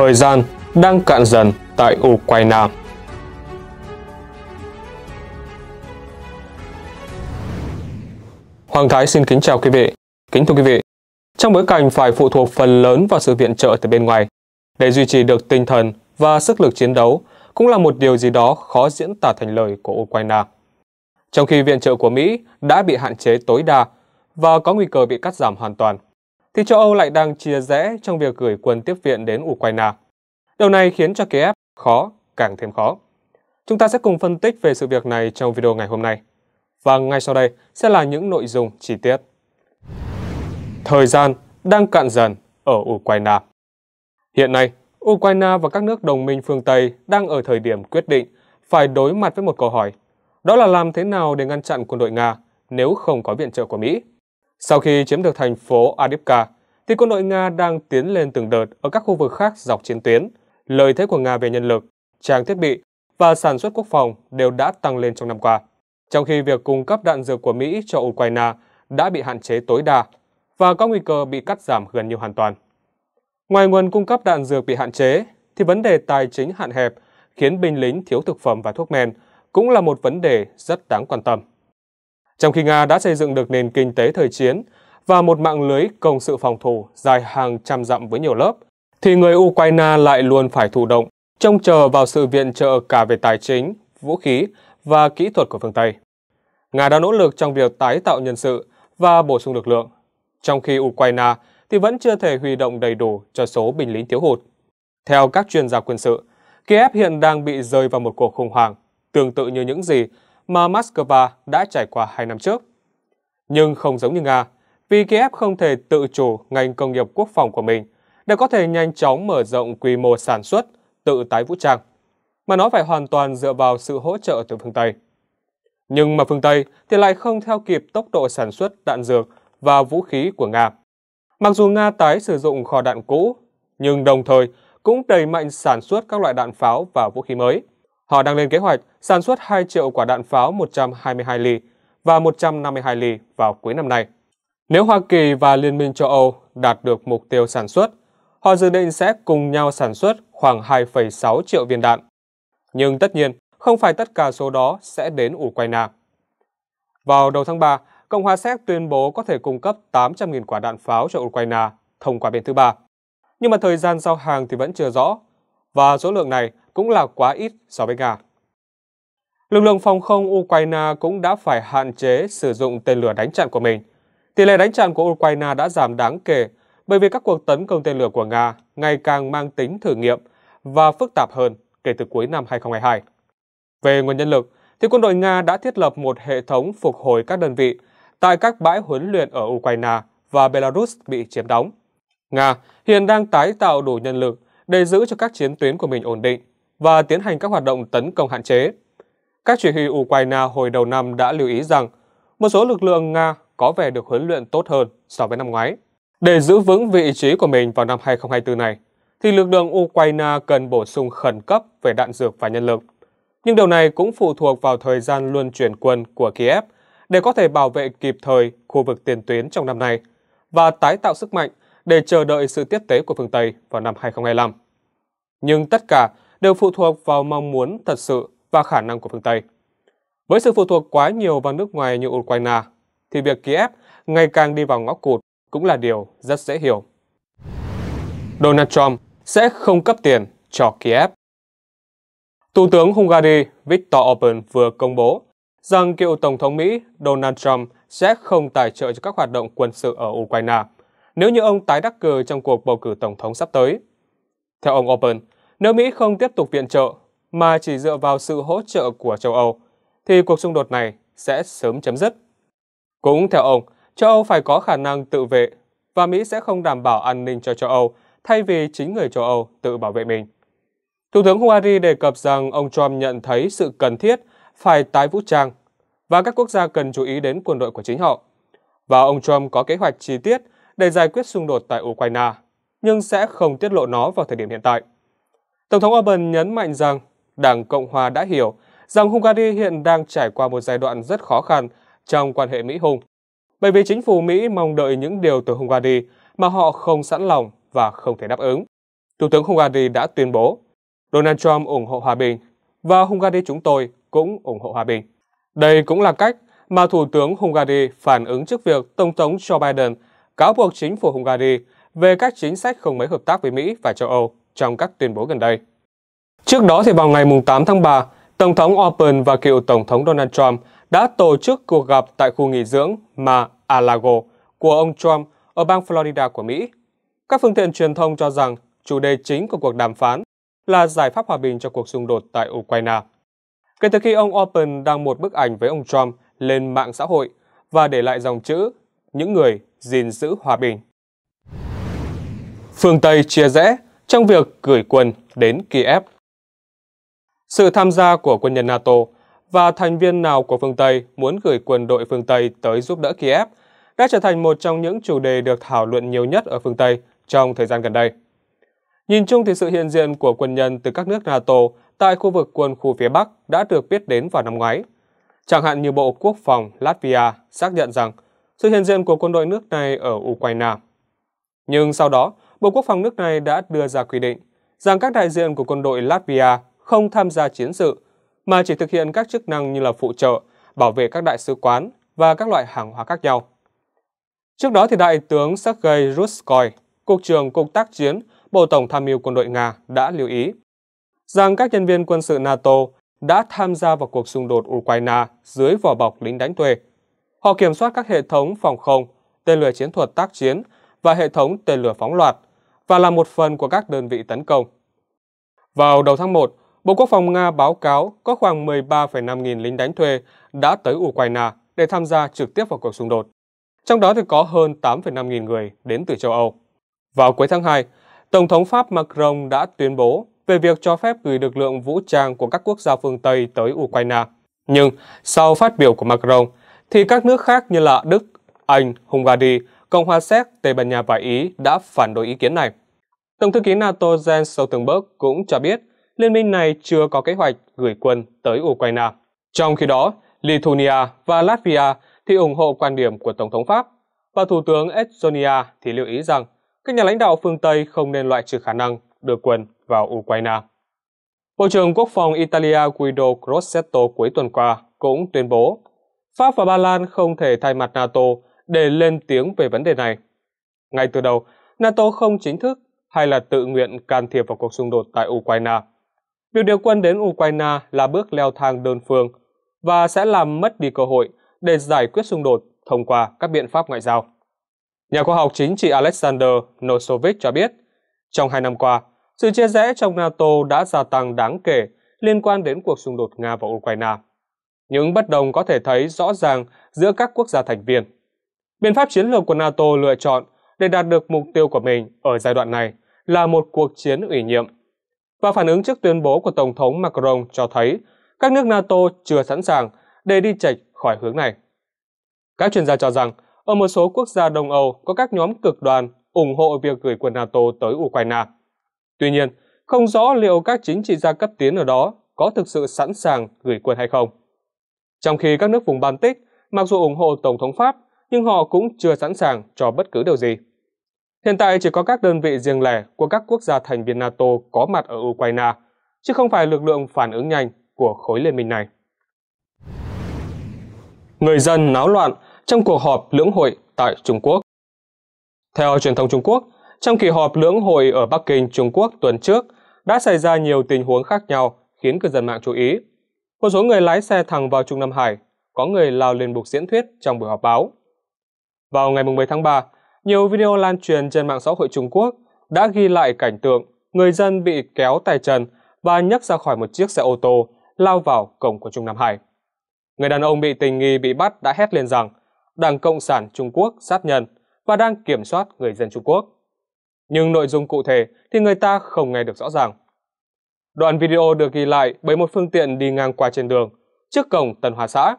thời gian đang cạn dần tại Ukraine. Hoàng Thái xin kính chào quý vị. Kính thưa quý vị, trong bối cảnh phải phụ thuộc phần lớn vào sự viện trợ từ bên ngoài, để duy trì được tinh thần và sức lực chiến đấu cũng là một điều gì đó khó diễn tả thành lời của Ukraine. Trong khi viện trợ của Mỹ đã bị hạn chế tối đa và có nguy cơ bị cắt giảm hoàn toàn, thì châu Âu lại đang chia rẽ trong việc gửi quân tiếp viện đến Ukraine. Điều này khiến cho Kiev khó, càng thêm khó. Chúng ta sẽ cùng phân tích về sự việc này trong video ngày hôm nay. Và ngay sau đây sẽ là những nội dung chi tiết. Thời gian đang cạn dần ở Ukraine. Hiện nay, Ukraine và các nước đồng minh phương Tây đang ở thời điểm quyết định phải đối mặt với một câu hỏi. Đó là làm thế nào để ngăn chặn quân đội Nga nếu không có viện trợ của Mỹ? Sau khi chiếm được thành phố Adipka, thì quân đội Nga đang tiến lên từng đợt ở các khu vực khác dọc chiến tuyến. Lợi thế của Nga về nhân lực, trang thiết bị và sản xuất quốc phòng đều đã tăng lên trong năm qua, trong khi việc cung cấp đạn dược của Mỹ cho Ukraine đã bị hạn chế tối đa và có nguy cơ bị cắt giảm gần như hoàn toàn. Ngoài nguồn cung cấp đạn dược bị hạn chế, thì vấn đề tài chính hạn hẹp khiến binh lính thiếu thực phẩm và thuốc men cũng là một vấn đề rất đáng quan tâm. Trong khi Nga đã xây dựng được nền kinh tế thời chiến và một mạng lưới công sự phòng thủ dài hàng trăm dặm với nhiều lớp, thì người Ukraine lại luôn phải thụ động, trông chờ vào sự viện trợ cả về tài chính, vũ khí và kỹ thuật của phương Tây. Nga đã nỗ lực trong việc tái tạo nhân sự và bổ sung lực lượng, trong khi Ukraine thì vẫn chưa thể huy động đầy đủ cho số binh lính thiếu hụt. Theo các chuyên gia quân sự, Kiev hiện đang bị rơi vào một cuộc khủng hoảng, tương tự như những gì mà Moscow đã trải qua hai năm trước. Nhưng không giống như Nga, vì Kiev không thể tự chủ ngành công nghiệp quốc phòng của mình để có thể nhanh chóng mở rộng quy mô sản xuất, tự tái vũ trang, mà nó phải hoàn toàn dựa vào sự hỗ trợ từ phương Tây. Nhưng mà phương Tây thì lại không theo kịp tốc độ sản xuất đạn dược và vũ khí của Nga. Mặc dù Nga tái sử dụng kho đạn cũ, nhưng đồng thời cũng đẩy mạnh sản xuất các loại đạn pháo và vũ khí mới – Họ đang lên kế hoạch sản xuất 2 triệu quả đạn pháo 122 ly và 152 ly vào cuối năm nay. Nếu Hoa Kỳ và Liên minh châu Âu đạt được mục tiêu sản xuất, họ dự định sẽ cùng nhau sản xuất khoảng 2,6 triệu viên đạn. Nhưng tất nhiên, không phải tất cả số đó sẽ đến Ukraine. Vào đầu tháng 3, Cộng hòa Séc tuyên bố có thể cung cấp 800.000 quả đạn pháo cho Ukraine thông qua bên thứ ba. Nhưng mà thời gian giao hàng thì vẫn chưa rõ và số lượng này cũng là quá ít so với Nga. Lực lượng phòng không Ukraine cũng đã phải hạn chế sử dụng tên lửa đánh chặn của mình. Tỷ lệ đánh chặn của Ukraine đã giảm đáng kể bởi vì các cuộc tấn công tên lửa của Nga ngày càng mang tính thử nghiệm và phức tạp hơn kể từ cuối năm 2022. Về nguồn nhân lực, thì quân đội Nga đã thiết lập một hệ thống phục hồi các đơn vị tại các bãi huấn luyện ở Ukraine và Belarus bị chiếm đóng. Nga hiện đang tái tạo đủ nhân lực để giữ cho các chiến tuyến của mình ổn định và tiến hành các hoạt động tấn công hạn chế. Các chỉ huy Ukraine hồi đầu năm đã lưu ý rằng một số lực lượng Nga có vẻ được huấn luyện tốt hơn so với năm ngoái. Để giữ vững vị trí của mình vào năm 2024 này, thì lực lượng Ukraine cần bổ sung khẩn cấp về đạn dược và nhân lực. Nhưng điều này cũng phụ thuộc vào thời gian luân chuyển quân của Kiev để có thể bảo vệ kịp thời khu vực tiền tuyến trong năm nay và tái tạo sức mạnh để chờ đợi sự tiếp tế của phương Tây vào năm 2025. Nhưng tất cả đều phụ thuộc vào mong muốn thật sự và khả năng của phương Tây. Với sự phụ thuộc quá nhiều vào nước ngoài như Ukraine, thì việc Kiev ngày càng đi vào ngõ cụt cũng là điều rất dễ hiểu. Donald Trump sẽ không cấp tiền cho Kiev. Thủ tướng Hungary Viktor Orbán vừa công bố rằng cựu Tổng thống Mỹ Donald Trump sẽ không tài trợ cho các hoạt động quân sự ở Ukraine – nếu như ông tái đắc cử trong cuộc bầu cử tổng thống sắp tới. Theo ông Open, nếu Mỹ không tiếp tục viện trợ mà chỉ dựa vào sự hỗ trợ của châu Âu, thì cuộc xung đột này sẽ sớm chấm dứt. Cũng theo ông, châu Âu phải có khả năng tự vệ và Mỹ sẽ không đảm bảo an ninh cho châu Âu thay vì chính người châu Âu tự bảo vệ mình. Thủ tướng Hungary đề cập rằng ông Trump nhận thấy sự cần thiết phải tái vũ trang và các quốc gia cần chú ý đến quân đội của chính họ. Và ông Trump có kế hoạch chi tiết để giải quyết xung đột tại Ukraine, nhưng sẽ không tiết lộ nó vào thời điểm hiện tại. Tổng thống Orbán nhấn mạnh rằng Đảng Cộng Hòa đã hiểu rằng Hungary hiện đang trải qua một giai đoạn rất khó khăn trong quan hệ Mỹ-Hung, bởi vì chính phủ Mỹ mong đợi những điều từ Hungary mà họ không sẵn lòng và không thể đáp ứng. Thủ tướng Hungary đã tuyên bố, Donald Trump ủng hộ hòa bình và Hungary chúng tôi cũng ủng hộ hòa bình. Đây cũng là cách mà Thủ tướng Hungary phản ứng trước việc Tổng thống Joe Biden cáo buộc chính phủ Hungary về các chính sách không mấy hợp tác với Mỹ và châu Âu trong các tuyên bố gần đây. Trước đó thì vào ngày 8 tháng 3, Tổng thống Orbán và cựu Tổng thống Donald Trump đã tổ chức cuộc gặp tại khu nghỉ dưỡng mà Alago của ông Trump ở bang Florida của Mỹ. Các phương tiện truyền thông cho rằng chủ đề chính của cuộc đàm phán là giải pháp hòa bình cho cuộc xung đột tại Ukraine. Kể từ khi ông Open đăng một bức ảnh với ông Trump lên mạng xã hội và để lại dòng chữ những người gìn giữ hòa bình. Phương Tây chia rẽ trong việc gửi quân đến Kiev. Sự tham gia của quân nhân NATO và thành viên nào của phương Tây muốn gửi quân đội phương Tây tới giúp đỡ Kiev đã trở thành một trong những chủ đề được thảo luận nhiều nhất ở phương Tây trong thời gian gần đây. Nhìn chung thì sự hiện diện của quân nhân từ các nước NATO tại khu vực quân khu phía Bắc đã được biết đến vào năm ngoái. Chẳng hạn như Bộ Quốc phòng Latvia xác nhận rằng sự hiện diện của quân đội nước này ở Ukraine. Nhưng sau đó, Bộ Quốc phòng nước này đã đưa ra quy định rằng các đại diện của quân đội Latvia không tham gia chiến sự, mà chỉ thực hiện các chức năng như là phụ trợ, bảo vệ các đại sứ quán và các loại hàng hóa khác nhau. Trước đó thì Đại tướng Sergei Ruskoy, Cục trưởng Cục tác chiến, Bộ Tổng tham mưu quân đội Nga đã lưu ý rằng các nhân viên quân sự NATO đã tham gia vào cuộc xung đột Ukraine dưới vỏ bọc lính đánh thuê Họ kiểm soát các hệ thống phòng không, tên lửa chiến thuật tác chiến và hệ thống tên lửa phóng loạt và là một phần của các đơn vị tấn công. Vào đầu tháng 1, Bộ Quốc phòng Nga báo cáo có khoảng 13,5 nghìn lính đánh thuê đã tới Ukraine để tham gia trực tiếp vào cuộc xung đột. Trong đó thì có hơn 8,5 nghìn người đến từ châu Âu. Vào cuối tháng 2, Tổng thống Pháp Macron đã tuyên bố về việc cho phép gửi lực lượng vũ trang của các quốc gia phương Tây tới Ukraine. Nhưng sau phát biểu của Macron, thì các nước khác như là Đức, Anh, Hungary, Cộng hòa Séc, Tây Ban Nha và Ý đã phản đối ý kiến này. Tổng thư ký NATO Jens Stoltenberg cũng cho biết liên minh này chưa có kế hoạch gửi quân tới Ukraine. Trong khi đó, Lithuania và Latvia thì ủng hộ quan điểm của Tổng thống Pháp và Thủ tướng Estonia thì lưu ý rằng các nhà lãnh đạo phương Tây không nên loại trừ khả năng đưa quân vào Ukraine. Bộ trưởng Quốc phòng Italia Guido Crosetto cuối tuần qua cũng tuyên bố Pháp và Ba Lan không thể thay mặt NATO để lên tiếng về vấn đề này. Ngay từ đầu, NATO không chính thức hay là tự nguyện can thiệp vào cuộc xung đột tại Ukraine. Việc điều quân đến Ukraine là bước leo thang đơn phương và sẽ làm mất đi cơ hội để giải quyết xung đột thông qua các biện pháp ngoại giao. Nhà khoa học chính trị Alexander Nosovic cho biết, trong hai năm qua, sự chia rẽ trong NATO đã gia tăng đáng kể liên quan đến cuộc xung đột Nga và Ukraine. Những bất đồng có thể thấy rõ ràng giữa các quốc gia thành viên. Biện pháp chiến lược của NATO lựa chọn để đạt được mục tiêu của mình ở giai đoạn này là một cuộc chiến ủy nhiệm. Và phản ứng trước tuyên bố của Tổng thống Macron cho thấy các nước NATO chưa sẵn sàng để đi chạy khỏi hướng này. Các chuyên gia cho rằng, ở một số quốc gia Đông Âu có các nhóm cực đoan ủng hộ việc gửi quân NATO tới Ukraine. Tuy nhiên, không rõ liệu các chính trị gia cấp tiến ở đó có thực sự sẵn sàng gửi quân hay không. Trong khi các nước vùng Baltic mặc dù ủng hộ Tổng thống Pháp nhưng họ cũng chưa sẵn sàng cho bất cứ điều gì. Hiện tại chỉ có các đơn vị riêng lẻ của các quốc gia thành viên NATO có mặt ở Ukraine, chứ không phải lực lượng phản ứng nhanh của khối liên minh này. Người dân náo loạn trong cuộc họp lưỡng hội tại Trung Quốc Theo truyền thông Trung Quốc, trong kỳ họp lưỡng hội ở Bắc Kinh, Trung Quốc tuần trước đã xảy ra nhiều tình huống khác nhau khiến cư dân mạng chú ý. Một số người lái xe thẳng vào Trung Nam Hải, có người lao lên buộc diễn thuyết trong buổi họp báo. Vào ngày 10 tháng 3, nhiều video lan truyền trên mạng xã hội Trung Quốc đã ghi lại cảnh tượng người dân bị kéo tay chân và nhấc ra khỏi một chiếc xe ô tô lao vào cổng của Trung Nam Hải. Người đàn ông bị tình nghi bị bắt đã hét lên rằng Đảng Cộng sản Trung Quốc sát nhân và đang kiểm soát người dân Trung Quốc. Nhưng nội dung cụ thể thì người ta không nghe được rõ ràng. Đoạn video được ghi lại bởi một phương tiện đi ngang qua trên đường, trước cổng Tân Hòa xã.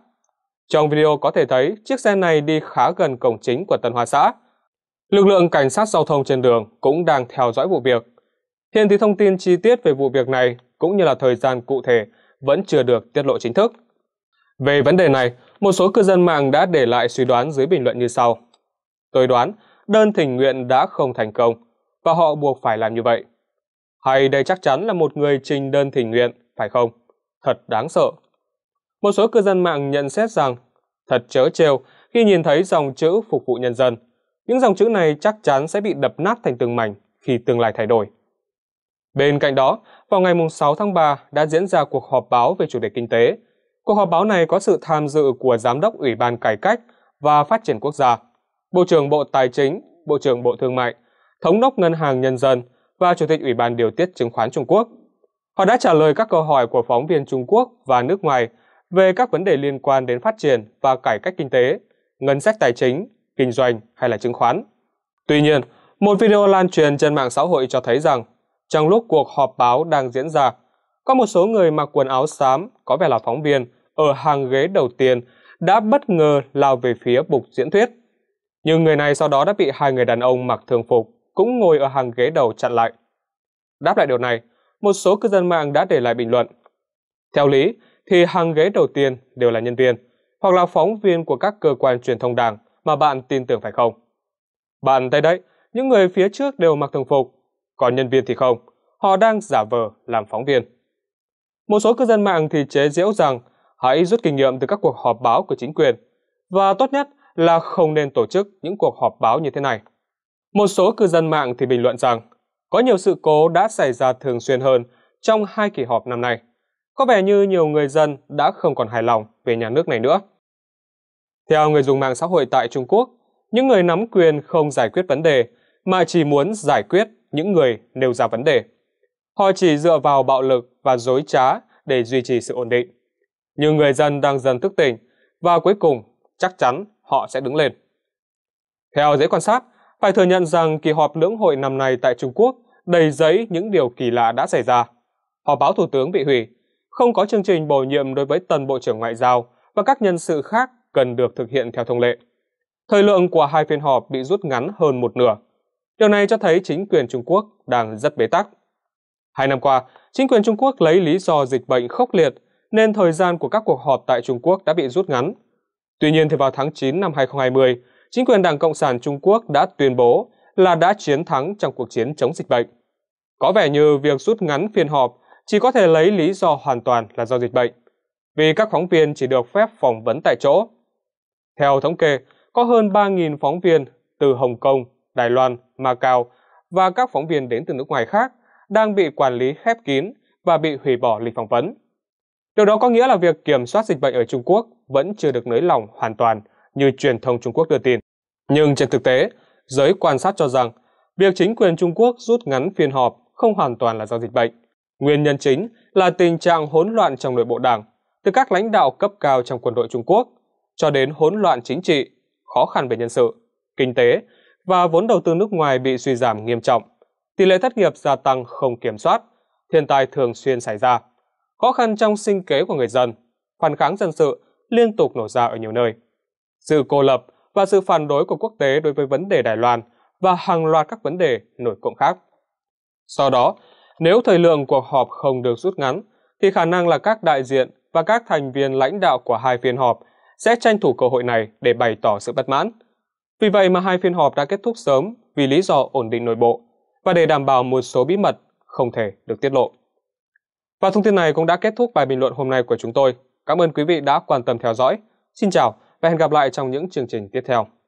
Trong video có thể thấy chiếc xe này đi khá gần cổng chính của Tân Hòa xã. Lực lượng cảnh sát giao thông trên đường cũng đang theo dõi vụ việc. Hiện thì thông tin chi tiết về vụ việc này cũng như là thời gian cụ thể vẫn chưa được tiết lộ chính thức. Về vấn đề này, một số cư dân mạng đã để lại suy đoán dưới bình luận như sau. Tôi đoán, đơn thỉnh nguyện đã không thành công và họ buộc phải làm như vậy. Hay đây chắc chắn là một người trình đơn thỉnh nguyện, phải không? Thật đáng sợ. Một số cư dân mạng nhận xét rằng, thật chớ trêu khi nhìn thấy dòng chữ phục vụ nhân dân. Những dòng chữ này chắc chắn sẽ bị đập nát thành từng mảnh khi tương lai thay đổi. Bên cạnh đó, vào ngày 6 tháng 3 đã diễn ra cuộc họp báo về chủ đề kinh tế. Cuộc họp báo này có sự tham dự của Giám đốc Ủy ban Cải cách và Phát triển Quốc gia, Bộ trưởng Bộ Tài chính, Bộ trưởng Bộ Thương mại, Thống đốc Ngân hàng Nhân dân, và Chủ tịch Ủy ban Điều tiết Chứng khoán Trung Quốc. Họ đã trả lời các câu hỏi của phóng viên Trung Quốc và nước ngoài về các vấn đề liên quan đến phát triển và cải cách kinh tế, ngân sách tài chính, kinh doanh hay là chứng khoán. Tuy nhiên, một video lan truyền trên mạng xã hội cho thấy rằng trong lúc cuộc họp báo đang diễn ra, có một số người mặc quần áo xám có vẻ là phóng viên ở hàng ghế đầu tiên đã bất ngờ lao về phía bục diễn thuyết. Nhưng người này sau đó đã bị hai người đàn ông mặc thường phục cũng ngồi ở hàng ghế đầu chặn lại. Đáp lại điều này, một số cư dân mạng đã để lại bình luận. Theo lý thì hàng ghế đầu tiên đều là nhân viên hoặc là phóng viên của các cơ quan truyền thông đảng mà bạn tin tưởng phải không? Bạn thấy đấy, những người phía trước đều mặc thường phục, còn nhân viên thì không, họ đang giả vờ làm phóng viên. Một số cư dân mạng thì chế giễu rằng hãy rút kinh nghiệm từ các cuộc họp báo của chính quyền và tốt nhất là không nên tổ chức những cuộc họp báo như thế này. Một số cư dân mạng thì bình luận rằng có nhiều sự cố đã xảy ra thường xuyên hơn trong hai kỳ họp năm nay. Có vẻ như nhiều người dân đã không còn hài lòng về nhà nước này nữa. Theo người dùng mạng xã hội tại Trung Quốc, những người nắm quyền không giải quyết vấn đề mà chỉ muốn giải quyết những người nêu ra vấn đề. Họ chỉ dựa vào bạo lực và dối trá để duy trì sự ổn định. Nhưng người dân đang dần thức tỉnh và cuối cùng chắc chắn họ sẽ đứng lên. Theo giới quan sát, phải thừa nhận rằng kỳ họp lưỡng hội năm nay tại Trung Quốc đầy giấy những điều kỳ lạ đã xảy ra. Họp báo Thủ tướng bị hủy, không có chương trình bổ nhiệm đối với tần Bộ trưởng Ngoại giao và các nhân sự khác cần được thực hiện theo thông lệ. Thời lượng của hai phiên họp bị rút ngắn hơn một nửa. Điều này cho thấy chính quyền Trung Quốc đang rất bế tắc. Hai năm qua, chính quyền Trung Quốc lấy lý do dịch bệnh khốc liệt nên thời gian của các cuộc họp tại Trung Quốc đã bị rút ngắn. Tuy nhiên thì vào tháng 9 năm 2020, chính quyền Đảng Cộng sản Trung Quốc đã tuyên bố là đã chiến thắng trong cuộc chiến chống dịch bệnh. Có vẻ như việc rút ngắn phiên họp chỉ có thể lấy lý do hoàn toàn là do dịch bệnh, vì các phóng viên chỉ được phép phỏng vấn tại chỗ. Theo thống kê, có hơn 3.000 phóng viên từ Hồng Kông, Đài Loan, Macau và các phóng viên đến từ nước ngoài khác đang bị quản lý khép kín và bị hủy bỏ lịch phỏng vấn. Điều đó có nghĩa là việc kiểm soát dịch bệnh ở Trung Quốc vẫn chưa được nới lỏng hoàn toàn như truyền thông Trung Quốc đưa tin. Nhưng trên thực tế, giới quan sát cho rằng việc chính quyền Trung Quốc rút ngắn phiên họp không hoàn toàn là do dịch bệnh. Nguyên nhân chính là tình trạng hỗn loạn trong nội bộ đảng, từ các lãnh đạo cấp cao trong quân đội Trung Quốc cho đến hỗn loạn chính trị, khó khăn về nhân sự, kinh tế và vốn đầu tư nước ngoài bị suy giảm nghiêm trọng, tỷ lệ thất nghiệp gia tăng không kiểm soát, thiên tai thường xuyên xảy ra, khó khăn trong sinh kế của người dân, phản kháng dân sự liên tục nổ ra ở nhiều nơi sự cô lập và sự phản đối của quốc tế đối với vấn đề Đài Loan và hàng loạt các vấn đề nổi cộng khác. Sau đó, nếu thời lượng cuộc họp không được rút ngắn, thì khả năng là các đại diện và các thành viên lãnh đạo của hai phiên họp sẽ tranh thủ cơ hội này để bày tỏ sự bất mãn. Vì vậy mà hai phiên họp đã kết thúc sớm vì lý do ổn định nội bộ và để đảm bảo một số bí mật không thể được tiết lộ. Và thông tin này cũng đã kết thúc bài bình luận hôm nay của chúng tôi. Cảm ơn quý vị đã quan tâm theo dõi. Xin chào và hẹn gặp lại trong những chương trình tiếp theo.